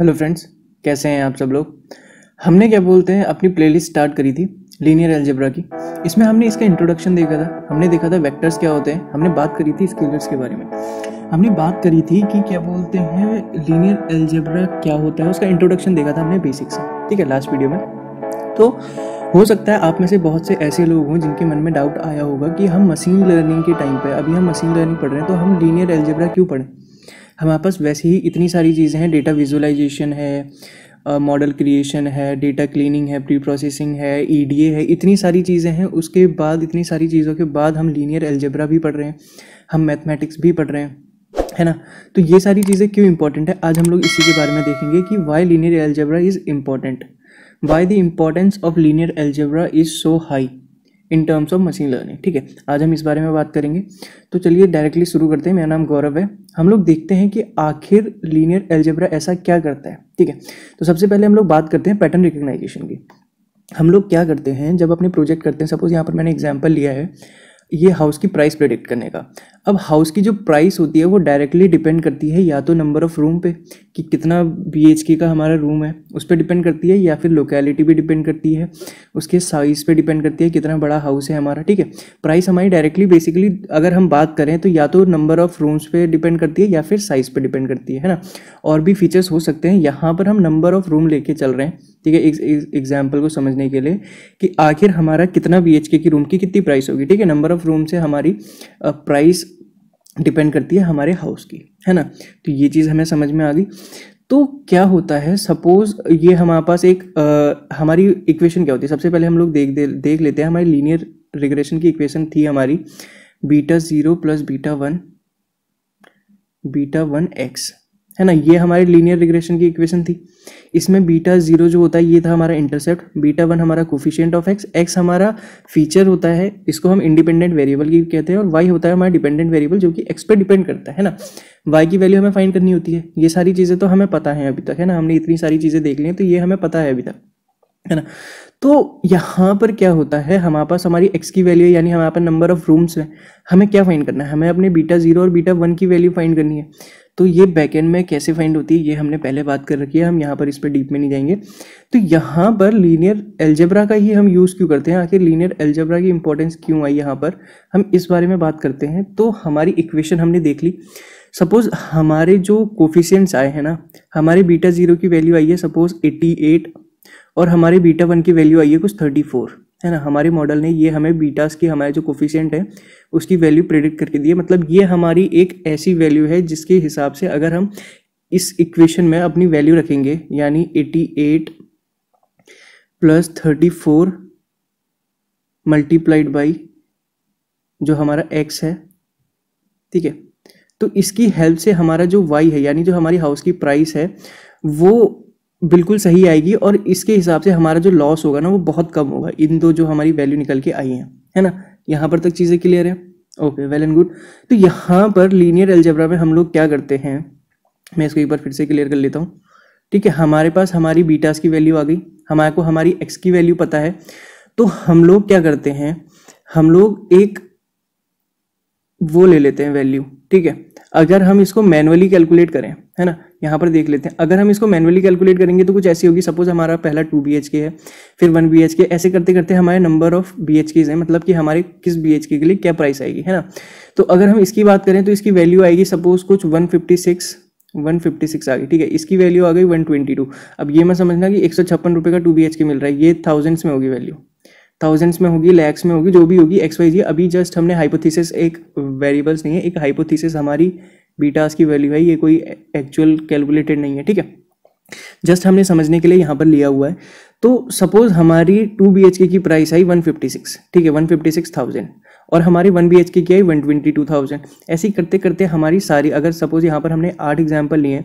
hello friends कैसे हैं आप सब लोग हमने क्या बोलते हैं अपनी प्लेलिस्ट स्टार्ट करी थी लीनियर एल्जेब्रा की इसमें हमने इसका इंट्रोडक्शन देखा था हमने देखा था वेक्टर्स क्या होते हैं हमने बात करी थी स्केलर्स के बारे में हमने बात करी थी कि क्या बोलते हैं लीनियर एल्जेब्रा क्या होता है उसका इंट्रोडक्शन देखा था हमने बेसिक से ठीक है लास्ट वीडियो में तो हो सकता है आप में से बहुत से ऐसे लोग हों जिनके मन में डाउट आया होगा कि हम मशीन लर्निंग के टाइम पर अभी हम मशीन लर्निंग पढ़ रहे हैं तो हम लीनियर एल्जेब्रा क्यों पढ़ें हमारे पास वैसे ही इतनी सारी चीज़ें हैं डेटा विजुअलाइजेशन है मॉडल क्रिएशन है डेटा क्लीनिंग है प्री प्रोसेसिंग है ई e है इतनी सारी चीज़ें हैं उसके बाद इतनी सारी चीज़ों के बाद हम लीनियर एल्जेब्रा भी पढ़ रहे हैं हम मैथमेटिक्स भी पढ़ रहे हैं है ना तो ये सारी चीज़ें क्यों इंपॉर्टेंट है आज हम लोग इसी के बारे में देखेंगे कि why linear algebra is important why the importance of linear algebra is so high in terms of machine learning ठीक है आज हम इस बारे में बात करेंगे तो चलिए डायरेक्टली शुरू करते हैं मेरा नाम गौरव है हम लोग देखते हैं कि आखिर लीनियर एल्जेब्रा ऐसा क्या करता है ठीक है तो सबसे पहले हम लोग बात करते हैं पैटर्न रिकोगनाइजेशन की हम लोग क्या करते हैं जब अपने प्रोजेक्ट करते हैं सपोज यहाँ पर मैंने एग्जाम्पल लिया है ये हाउस की प्राइस प्रिडिक्ट करने का अब हाउस की जो प्राइस होती है वो डायरेक्टली डिपेंड करती है या तो नंबर ऑफ़ रूम पे कि कितना बी का हमारा रूम है उस पर डिपेंड करती है या फिर लोकेलिटी पे डिपेंड करती है उसके साइज़ पे डिपेंड करती है कितना बड़ा हाउस है हमारा ठीक है प्राइस हमारी डायरेक्टली बेसिकली अगर हम बात करें तो या तो नंबर ऑफ़ रूम्स पर डिपेंड करती है या फिर साइज़ पर डिपेंड करती है है ना और भी फीचर्स हो सकते हैं यहाँ पर हम नंबर ऑफ़ रूम लेके चल रहे हैं ठीक है एग्जाम्पल को समझने के लिए कि आखिर हमारा कितना बी की रूम की कितनी प्राइस होगी ठीक है नंबर ऑफ़ रूम से हमारी प्राइस डिपेंड करती है हमारे हाउस की है ना तो ये चीज़ हमें समझ में आ गई तो क्या होता है सपोज ये हमारे पास एक आ, हमारी इक्वेशन क्या होती है सबसे पहले हम लोग देख दे, देख लेते हैं हमारी लीनियर रिग्रेशन की इक्वेशन थी हमारी beta zero plus beta one beta one X है ना ये हमारी लीनियर रिग्रेशन की इक्वेशन थी इसमें बीटा जीरो जो होता है ये था हमारा इंटरसेप्ट बीटा वन हमारा कोफिशियंट ऑफ एक्स एक्स हमारा फीचर होता है इसको हम इंडिपेंडेंट वेरिएबल की कहते हैं और वाई होता है हमारा डिपेंडेंट वेरिएबल जो कि एक्स पे डिपेंड करता है ना वाई की वैल्यू हमें फाइंड करनी होती है ये सारी चीज़ें तो हमें पता है अभी तक है ना हमने इतनी सारी चीज़ें देख ली हैं तो ये हमें पता है अभी तक है ना तो यहाँ पर क्या होता है हमारे पास हमारी एक्स की वैल्यू यानी हमारे पास नंबर ऑफ रूम्स है हमें क्या फाइंड करना है हमें अपने बीटा जीरो और बीटा वन की वैल्यू फाइंड करनी है तो ये बैकेंड में कैसे फाइंड होती है ये हमने पहले बात कर रखी है हम यहाँ पर इस पर डीप में नहीं जाएंगे तो यहाँ पर लीनियर एल्जेब्रा का ही हम यूज़ क्यों करते हैं आखिर लीनियर एल्जेब्रा की इंपॉर्टेंस क्यों आई यहाँ पर हम इस बारे में बात करते हैं तो हमारी इक्वेशन हमने देख ली सपोज़ हमारे जो कोफिशियंट्स आए हैं ना हमारे बीटा ज़ीरो की वैल्यू आई है सपोज़ एट्टी एट और हमारे बीटा वन की वैल्यू आई है कुछ थर्टी फोर है ना हमारे मॉडल ने ये हमें बीटास की हमारे जो कोफिशियंट है उसकी वैल्यू प्रेडिक्ट करके दी है मतलब ये हमारी एक ऐसी वैल्यू है जिसके हिसाब से अगर हम इस इक्वेशन में अपनी वैल्यू रखेंगे यानी 88 plus thirty four multiplied by जो हमारा एक्स है ठीक है तो इसकी हेल्प से हमारा जो वाई है यानी जो हमारी हाउस की प्राइस है वो बिल्कुल सही आएगी और इसके हिसाब से हमारा जो लॉस होगा ना वो बहुत कम होगा इन दो जो हमारी वैल्यू निकल के आई हैं है ना यहाँ पर तक चीज़ें क्लियर है ओके वेल एंड गुड तो यहाँ पर लीनियर एल्जेब्रा में हम लोग क्या करते हैं मैं इसको एक बार फिर से क्लियर कर लेता हूँ ठीक है हमारे पास हमारी बीटास की वैल्यू आ गई हमारे को हमारी एक्स की वैल्यू पता है तो हम लोग क्या करते हैं हम लोग एक वो ले लेते हैं वैल्यू ठीक है अगर हम इसको मैनुअली कैलकुलेट करें है ना यहाँ पर देख लेते हैं अगर हम इसको मैनुअली कैलकुलेट करेंगे तो कुछ ऐसी होगी सपोज हमारा पहला टू बी है फिर वन बी ऐसे करते करते हमारे नंबर ऑफ बी एच हैं मतलब कि हमारे किस बी के लिए क्या प्राइस आएगी है ना तो अगर हम इसकी बात करें तो इसकी वैल्यू आएगी सपोज कुछ one fifty six one fifty six आ गई ठीक है इसकी वैल्यू आ गई वन ट्वेंटी टू अब ये मैं समझना कि एक सौ छप्पन का टू बी एच के मिल रहा है ये थाउजेंड्स में होगी वैल्यू थाउजेंड्स में होगी लैक्स में होगी जो भी होगी एक्स वाई जी अभी जस्ट हमने हाइपोथीसिस एक वेरिएबल्स नहीं है एक हाइपोथेसिस हमारी बीटास की वैल्यू है ये कोई एक्चुअल कैलकुलेटेड नहीं है ठीक है जस्ट हमने समझने के लिए यहाँ पर लिया हुआ है तो सपोज हमारी टू बी की प्राइस आई वन ठीक है वन और हमारी वन बी की आई वन ट्वेंटी टू थाउजेंड ऐसी करते करते हमारी सारी अगर सपोज यहाँ पर हमने आठ एग्जाम्पल लिए हैं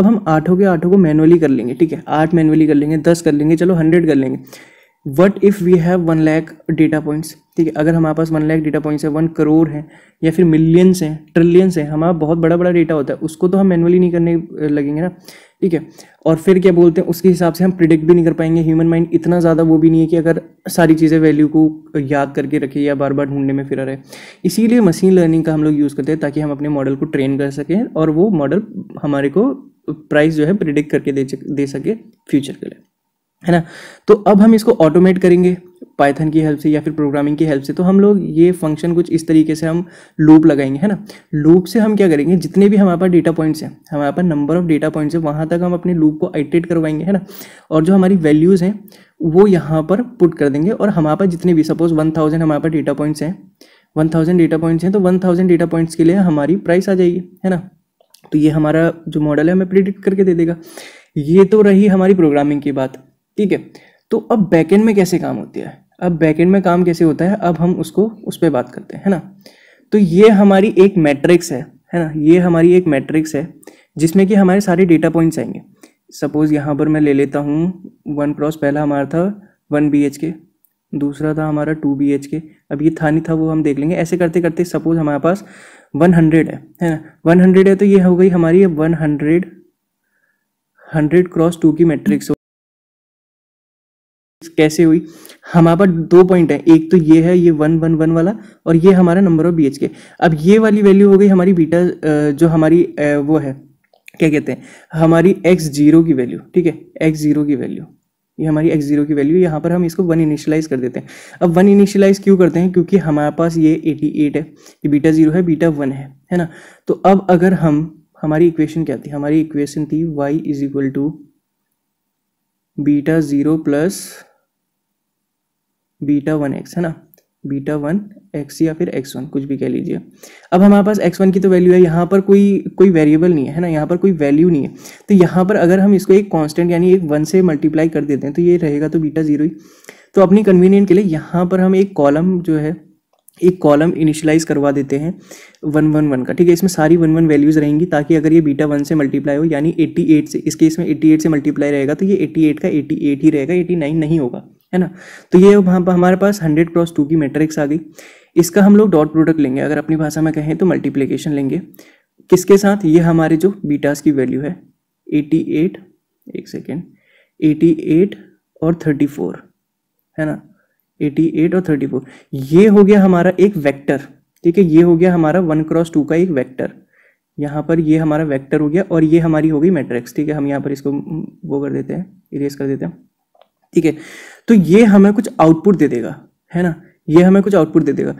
अब हम आठों के आठों को मैनुअली कर लेंगे ठीक है आठ मैनुअली कर लेंगे दस कर लेंगे चलो हंड्रेड कर लेंगे what if we have one lakh data points ठीक है अगर हमारे पास वन लैख डेटा पॉइंट्स है वन करोड़ है या फिर मिलियंस हैं ट्रिलियंस हैं हमारा बहुत बड़ा बड़ा डेटा होता है उसको तो हम मैनुअली नहीं करने लगेंगे ना ठीक है और फिर क्या बोलते हैं उसके हिसाब से हम प्रिडिक्ट भी नहीं कर पाएंगे ह्यूमन माइंड इतना ज़्यादा वो भी नहीं है कि अगर सारी चीज़ें वैल्यू को याद करके रखे या बार बार ढूंढने में फिरा रहे इसीलिए मशीन लर्निंग का हम लोग यूज़ करते हैं ताकि हम अपने मॉडल को ट्रेन कर सकें और वो मॉडल हमारे को प्राइस जो है प्रिडिक्ट करके दे दे सके फ्यूचर के लिए है ना तो अब हम इसको ऑटोमेट करेंगे पाइथन की हेल्प से या फिर प्रोग्रामिंग की हेल्प से तो हम लोग ये फंक्शन कुछ इस तरीके से हम लूप लगाएंगे है ना लूप से हम क्या करेंगे जितने भी हमारे पास डेटा पॉइंट्स हैं हमारे पास नंबर ऑफ डेटा पॉइंट्स हैं वहाँ तक हम अपने लूप को आइटेट करवाएंगे है ना और जो हमारी वैल्यूज़ हैं वो यहाँ पर पुट कर देंगे और हमारे पास जितने भी सपोज वन थाउजेंड हमारे पास डेटा पॉइंट्स हैं वन थाउजेंड डेटा पॉइंट्स हैं तो वन थाउजेंड डेटा पॉइंट्स के लिए हमारी प्राइस आ जाएगी है ना तो ये हमारा जो मॉडल है हमें प्रिडिक्ट करके दे देगा ये तो रही हमारी प्रोग्रामिंग की बात ठीक है तो अब बैकेंड में कैसे काम होती है अब बैकेंड में काम कैसे होता है अब हम उसको उस पर बात करते हैं है ना तो ये हमारी एक मैट्रिक्स है है ना ये हमारी एक मैट्रिक्स है जिसमें कि हमारे सारे डेटा पॉइंट्स आएंगे सपोज़ यहाँ पर मैं ले लेता हूँ वन क्रॉस पहला हमारा था वन बी एच के दूसरा था हमारा टू बी एच के अब ये था नहीं था वो हम देख लेंगे ऐसे करते करते सपोज़ हमारे पास वन हंड्रेड है है ना वन हंड्रेड है तो ये हो गई हमारी one hundred hundred cross two की मैट्रिक्स कैसे हुई हमारे पास दो पॉइंट है एक तो ये है ये वन वन वन वाला और ये हमारा नंबर ऑफ बी के अब ये वाली वैल्यू हो गई हमारी बीटा जो हमारी वो है क्या कहते हैं हमारी एक्स जीरो की वैल्यू ठीक है एक्स जीरो की वैल्यू ये हमारी एक्स जीरो की वैल्यू यहाँ पर हम इसको वन इनिशियलाइज कर देते हैं अब वन इनिशियलाइज क्यों करते हैं क्योंकि हमारे पास ये एटी एट है ये बीटा जीरो है बीटा वन है है ना तो अब अगर हम हमारी इक्वेशन क्या थी हमारी इक्वेशन थी Y is equal to beta zero plus beta one X है ना बीटा वन एक्स या फिर एक्स वन कुछ भी कह लीजिए अब हमारे पास एक्स वन की तो वैल्यू है यहाँ पर कोई कोई वेरिएबल नहीं है ना यहाँ पर कोई वैल्यू नहीं है तो यहाँ पर अगर हम इसको एक कांस्टेंट यानी एक वन से मल्टीप्लाई कर देते हैं तो ये रहेगा तो बीटा जीरो ही तो अपनी कन्वीनियंट के लिए यहाँ पर हम एक कॉलम जो है एक कॉलम इनिशलाइज करवा देते हैं वन वन वन का ठीक है इसमें सारी वन वन वैल्यूज़ रहेंगी ताकि अगर ये बीटा वन से मल्टीप्लाई हो यानी एट्टी एट से इस केस में एट्टी एट से मल्टीप्लाई रहेगा तो ये एट्टी एट का एट्टी एट ही रहेगा एट्टी नाइन नहीं होगा है ना तो ये वहाँ पर हमारे पास हंड्रेड क्रॉस टू की मैट्रिक्स आ गई इसका हम लोग डॉट प्रोडक्ट लेंगे अगर अपनी भाषा में कहें तो मल्टीप्लीकेशन लेंगे किसके साथ ये हमारे जो बीटास की वैल्यू है एटी एट एक सेकेंड एटी एट और थर्टी फोर है ना एटी एट और थर्टी फोर ये हो गया हमारा एक वेक्टर ठीक है ये हो गया हमारा वन क्रॉस टू का एक वेक्टर यहाँ पर ये हमारा वेक्टर हो गया और ये हमारी हो गई मैट्रिक्स ठीक है हम यहाँ पर इसको वो कर देते हैं इरेज कर देते हैं ठीक है तो ये हमें कुछ आउटपुट दे देगा है ना ये हमें कुछ आउटपुट दे देगा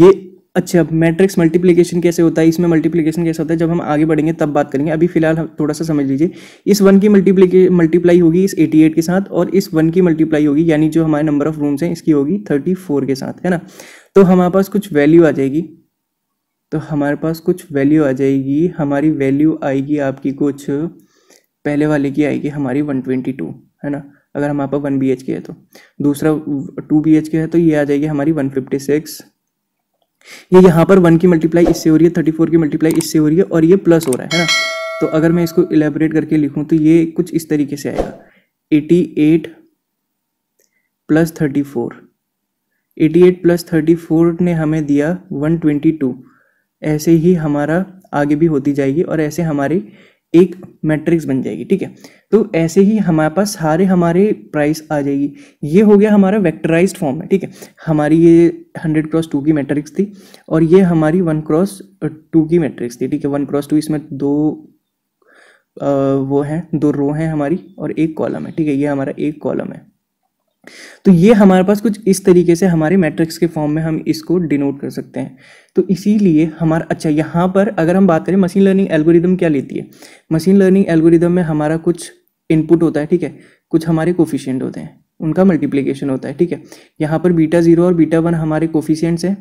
ये अच्छा अब मैट्रिक्स मल्टीप्लिकेशन कैसे होता है इसमें मल्टीप्लिकेशन कैसे होता है जब हम आगे बढ़ेंगे तब बात करेंगे अभी फिलहाल थोड़ा सा समझ लीजिए इस वन की मल्टीप्लीके मल्टीप्लाई होगी इस 88 के साथ और इस वन की मल्टीप्लाई होगी यानी जो हमारे नंबर ऑफ रूम्स हैं इसकी होगी 34 के साथ है ना तो हमारे पास कुछ वैल्यू आ जाएगी तो हमारे पास कुछ वैल्यू आ जाएगी हमारी वैल्यू आएगी आपकी कुछ पहले वाले की आएगी हमारी वन है ना अगर हमारे पास वन बी एच के है तो दूसरा टू बी एच के है तो ये आ जाएगी हमारी वन फिफ्टी सिक्स ये यहाँ पर वन की मल्टीप्लाई इससे हो रही है थर्टी फोर की मल्टीप्लाई इससे हो रही है और ये प्लस हो रहा है ना तो अगर मैं इसको इलेबोरेट करके लिखूँ तो ये कुछ इस तरीके से आएगा eighty eight plus thirty four eighty eight plus thirty four ने हमें दिया वन ट्वेंटी टू ऐसे ही हमारा आगे भी होती जाएगी और ऐसे हमारी एक मैट्रिक्स बन जाएगी ठीक है तो ऐसे ही हमारे पास सारे हमारे प्राइस आ जाएगी ये हो गया हमारा वेक्टराइज्ड फॉर्म है ठीक है हमारी ये हंड्रेड क्रॉस टू की मैट्रिक्स थी और ये हमारी वन क्रॉस टू की मैट्रिक्स थी ठीक है वन क्रॉस टू इसमें दो आ, वो हैं दो रो हैं हमारी और एक कॉलम है ठीक है ये हमारा एक कॉलम है तो ये हमारे पास कुछ इस तरीके से हमारे मैट्रिक्स के फॉर्म में हम इसको डिनोट कर सकते हैं तो इसीलिए हमारा अच्छा यहाँ पर अगर हम बात करें मशीन लर्निंग एल्गोरिदम क्या लेती है मशीन लर्निंग एल्गोरिदम में हमारा कुछ इनपुट होता है ठीक है कुछ हमारे कोफिशियंट होते हैं उनका मल्टीप्लीकेशन होता है ठीक है यहाँ पर बीटा जीरो और बीटा वन हमारे कोफिशियंट्स हैं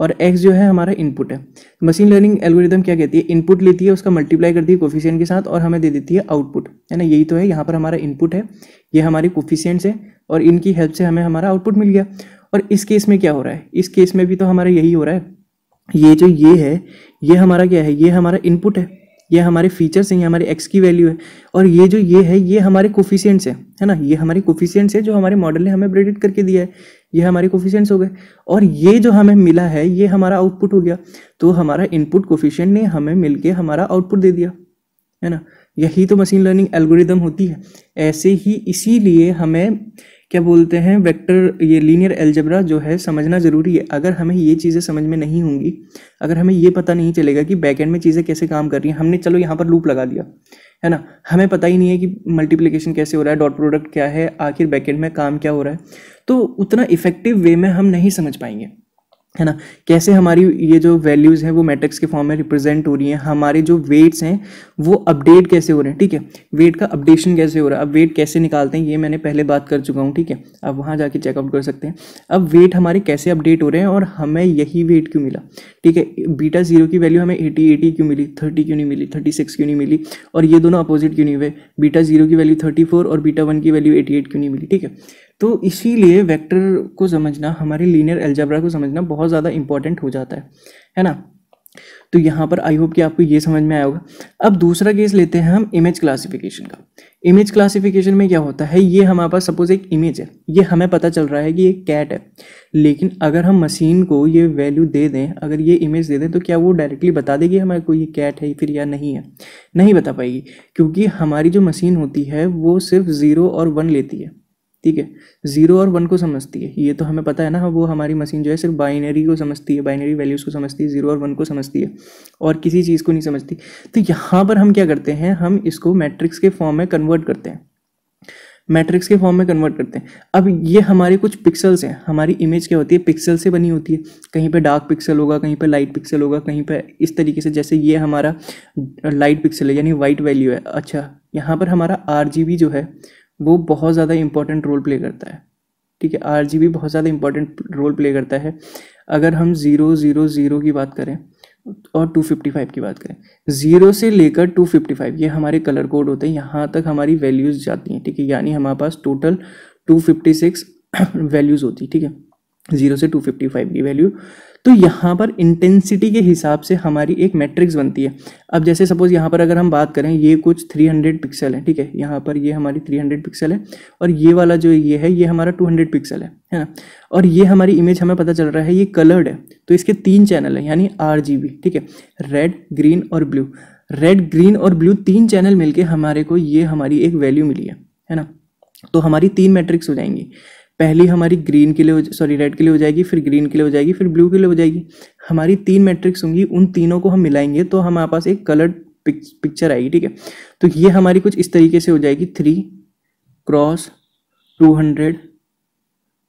और एक्स जो है हमारा इनपुट है मशीन लर्निंग एल्गोरिदम क्या कहती है इनपुट लेती है उसका मल्टीप्लाई करती है कोफिशियंट के साथ और हमें दे देती है आउटपुट है ना यही तो है यहाँ पर हमारा इनपुट है ये हमारे कोफिशियंट्स है और इनकी हेल्प से हमें हमारा आउटपुट मिल गया और इस केस में क्या हो रहा है इस केस में भी तो हमारा यही हो रहा है ये जो ये है ये हमारा क्या है ये हमारा इनपुट है ये हमारे फीचर्स हैं ये हमारे एक्स की वैल्यू है और ये जो ये है ये हमारे कोफिशियंट्स हैं है ना ये हमारे कोफिशियंट्स है जो हमारे मॉडल ने हमें प्रेडिक्ट करके दिया है ये हमारे कोफिशियंट्स हो गए और ये जो हमें मिला है ये हमारा आउटपुट हो गया तो हमारा इनपुट कोफिशियंट ने हमें मिल हमारा आउटपुट दे दिया है ना यही तो मशीन लर्निंग एल्गोरिदम होती है ऐसे ही इसीलिए हमें क्या बोलते हैं वेक्टर ये लीनियर एल्जबरा जो है समझना ज़रूरी है अगर हमें ये चीज़ें समझ में नहीं होंगी अगर हमें ये पता नहीं चलेगा कि बैक में चीज़ें कैसे काम कर रही हैं हमने चलो यहाँ पर लूप लगा दिया है ना हमें पता ही नहीं है कि मल्टीप्लिकेशन कैसे हो रहा है डॉट प्रोडक्ट क्या है आखिर बैकेंड में काम क्या हो रहा है तो उतना इफेक्टिव वे में हम नहीं समझ पाएंगे है ना कैसे हमारी ये जो वैल्यूज़ हैं वो मैट्रिक्स के फॉर्म में रिप्रेजेंट हो रही हैं हमारे जो वेट्स हैं वो अपडेट कैसे हो रहे हैं ठीक है वेट का अपडेशन कैसे हो रहा है अब वेट कैसे निकालते हैं ये मैंने पहले बात कर चुका हूँ ठीक है अब वहाँ जाके चेकआउट कर सकते हैं अब वेट हमारे कैसे अपडेट हो रहे हैं और हमें यही वेट क्यों मिला ठीक है बीटा जीरो की वैल्यू हमें एटी एटी क्यों मिली थर्टी क्यों नहीं मिली थर्टी सिक्स क्यों नहीं मिली और ये दोनों अपोजिट क्यों नहीं हुए बीटा जीरो की वैल्यू थर्टी फोर और बीटा वन की वैल्यू एटी एट क्यों नहीं मिली ठीक है तो इसीलिए वेक्टर को समझना हमारे लीनियर एल्जब्रा को समझना बहुत ज़्यादा इंपॉर्टेंट हो जाता है है ना तो यहाँ पर आई होप कि आपको ये समझ में आया होगा अब दूसरा केस लेते हैं हम इमेज क्लासिफिकेशन का इमेज क्लासिफिकेशन में क्या होता है ये हमारे पास सपोज एक इमेज है ये हमें पता चल रहा है कि ये कैट है लेकिन अगर हम मशीन को ये वैल्यू दे दें अगर ये इमेज दे दें तो क्या वो डायरेक्टली बता देगी हमारे को ये कैट है फिर या नहीं है नहीं बता पाएगी क्योंकि हमारी जो मशीन होती है वो सिर्फ ज़ीरो और वन लेती है ठीक है जीरो और वन को समझती है ये तो हमें पता है ना वो हमारी मशीन जो है सिर्फ बाइनरी को समझती है बाइनरी वैल्यूज़ को समझती है जीरो और वन को समझती है और किसी चीज़ को नहीं समझती तो यहाँ पर हम क्या करते हैं हम इसको मैट्रिक्स के फॉर्म में कन्वर्ट करते हैं मैट्रिक्स के फॉर्म में कन्वर्ट करते हैं अब ये हमारे कुछ पिक्सल्स हैं हमारी इमेज क्या होती है पिक्सल से बनी होती है कहीं पे डार्क पिक्सल होगा कहीं पे लाइट पिक्सल होगा कहीं पे इस तरीके से जैसे ये हमारा लाइट पिक्सल है यानी वाइट वैल्यू है अच्छा यहाँ पर हमारा आर जो है वो बहुत ज़्यादा इंपॉर्टेंट रोल प्ले करता है ठीक है आर जी बहुत ज़्यादा इंपॉर्टेंट रोल प्ले करता है अगर हम ज़ीरो ज़ीरो ज़ीरो की बात करें और टू फिफ्टी फ़ाइव की बात करें ज़ीरो से लेकर टू फिफ्टी फ़ाइव ये हमारे कलर कोड होते हैं यहाँ तक हमारी वैल्यूज़ जाती हैं ठीक है यानी हमारे पास total two fifty six values होती है ठीक है ज़ीरो से टू फिफ्टी फ़ाइव की वैल्यू तो यहाँ पर इंटेंसिटी के हिसाब से हमारी एक मैट्रिक्स बनती है अब जैसे सपोज यहाँ पर अगर हम बात करें ये कुछ 300 पिक्सल है ठीक है यहाँ पर ये हमारी 300 पिक्सल है और ये वाला जो ये है ये हमारा 200 पिक्सल है है ना और ये हमारी इमेज हमें पता चल रहा है ये कलर्ड है तो इसके तीन चैनल हैं यानी आर ठीक है रेड ग्रीन और ब्लू रेड ग्रीन और ब्लू तीन चैनल मिलकर हमारे को ये हमारी एक वैल्यू मिली है है ना तो हमारी तीन मैट्रिक्स हो जाएंगी पहली हमारी ग्रीन के लिए सॉरी रेड के लिए हो जाएगी फिर ग्रीन के लिए हो जाएगी फिर ब्लू के लिए हो जाएगी हमारी तीन मैट्रिक्स होंगी उन तीनों को हम मिलाएंगे तो हमारे पास एक कलर्ड पिक्चर आएगी ठीक है तो ये हमारी कुछ इस तरीके से हो जाएगी three cross two hundred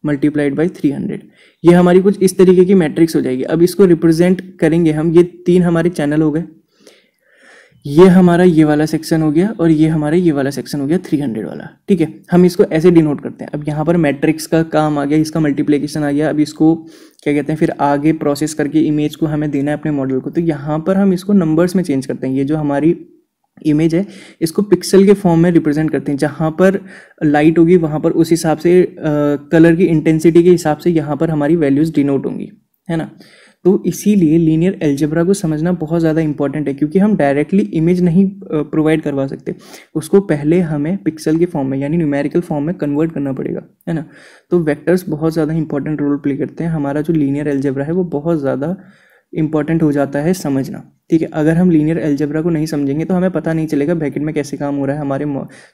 multiplied by three hundred ये हमारी कुछ इस तरीके की मैट्रिक्स हो जाएगी अब इसको रिप्रेजेंट करेंगे हम ये तीन हमारे चैनल हो गए ये हमारा ये वाला सेक्शन हो गया और ये हमारा ये वाला सेक्शन हो गया 300 वाला ठीक है हम इसको ऐसे डिनोट करते हैं अब यहाँ पर मैट्रिक्स का काम आ गया इसका मल्टीप्लिकेशन आ गया अब इसको क्या कहते हैं फिर आगे प्रोसेस करके इमेज को हमें देना है अपने मॉडल को तो यहाँ पर हम इसको नंबर्स में चेंज करते हैं ये जो हमारी इमेज है इसको पिक्सल के फॉर्म में रिप्रेजेंट करते हैं जहाँ पर लाइट होगी वहाँ पर उस हिसाब से कलर की इंटेंसिटी के हिसाब से यहाँ पर हमारी वैल्यूज़ डिनोट होंगी है ना तो इसीलिए लीनियर एल्जेब्रा को समझना बहुत ज़्यादा इंपॉर्टेंट है क्योंकि हम डायरेक्टली इमेज नहीं प्रोवाइड करवा सकते उसको पहले हमें पिक्सल के फॉर्म में यानी न्यूमेरिकल फॉर्म में कन्वर्ट करना पड़ेगा है ना तो वेक्टर्स बहुत ज़्यादा इंपॉर्टेंट रोल प्ले करते हैं हमारा जो लीनियर एल्जेब्रा है वो बहुत ज़्यादा इंपॉर्टेंट हो जाता है समझना ठीक है अगर हम लीनियर एल्जेब्रा को नहीं समझेंगे तो हमें पता नहीं चलेगा ब्रैकेट में कैसे काम हो रहा है हमारे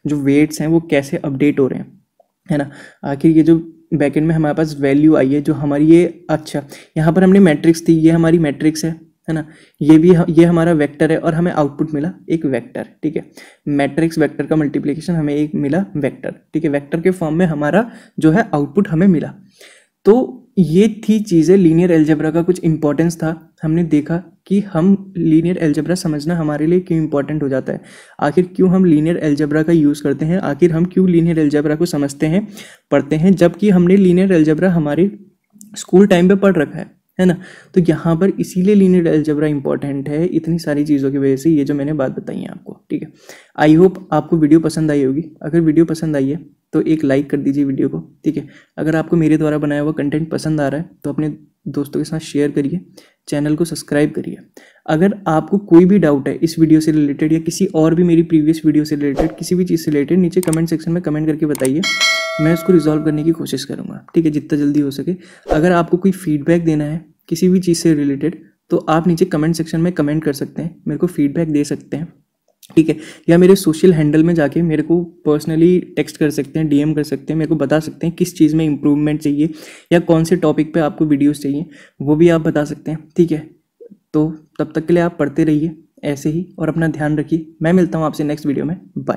जो वेट्स हैं वो कैसे अपडेट हो रहे हैं है ना आखिर ये जो बैकेंड में हमारे पास वैल्यू आई है जो हमारी ये अच्छा यहाँ पर हमने मैट्रिक्स थी ये हमारी मैट्रिक्स है है ना ये भी ये हमारा वेक्टर है और हमें आउटपुट मिला एक वेक्टर ठीक है मैट्रिक्स वेक्टर का मल्टीप्लिकेशन हमें एक मिला वेक्टर ठीक है वेक्टर के फॉर्म में हमारा जो है आउटपुट हमें मिला तो ये थी चीज़ें लीनियर एल्जेब्रा का कुछ इंपॉर्टेंस था हमने देखा कि हम लीनियर एल्जब्रा समझना हमारे लिए क्यों इंपॉर्टेंट हो जाता है आखिर क्यों हम लीनियर एल्जब्रा का यूज़ करते हैं आखिर हम क्यों लीनियर एल्जब्रा को समझते हैं पढ़ते हैं जबकि हमने लीनियर एल्जब्रा हमारे स्कूल टाइम पे पढ़ रखा है है ना तो यहाँ पर इसीलिए लीनियर एल्जब्रा इंपॉर्टेंट है इतनी सारी चीज़ों की वजह से ये जो मैंने बात बताई है आपको ठीक है आई होप आपको वीडियो पसंद आई होगी अगर वीडियो पसंद आई है तो एक लाइक कर दीजिए वीडियो को ठीक है अगर आपको मेरे द्वारा बनाया हुआ कंटेंट पसंद आ रहा है तो अपने दोस्तों के साथ शेयर करिए चैनल को सब्सक्राइब करिए अगर आपको कोई भी डाउट है इस वीडियो से रिलेटेड या किसी और भी मेरी प्रीवियस वीडियो से रिलेटेड किसी भी चीज़ से रिलेटेड नीचे कमेंट सेक्शन में कमेंट करके बताइए मैं उसको रिजॉल्व करने की कोशिश करूँगा ठीक है जितना जल्दी हो सके अगर आपको कोई फीडबैक देना है किसी भी चीज़ से रिलेटेड तो आप नीचे कमेंट सेक्शन में कमेंट कर सकते हैं मेरे को फीडबैक दे सकते हैं ठीक है या मेरे सोशल हैंडल में जाके मेरे को पर्सनली टेक्स्ट कर सकते हैं डीएम कर सकते हैं मेरे को बता सकते हैं किस चीज़ में इम्प्रूवमेंट चाहिए या कौन से टॉपिक पे आपको वीडियोस चाहिए वो भी आप बता सकते हैं ठीक है तो तब तक के लिए आप पढ़ते रहिए ऐसे ही और अपना ध्यान रखिए मैं मिलता हूँ आपसे नेक्स्ट वीडियो में बाय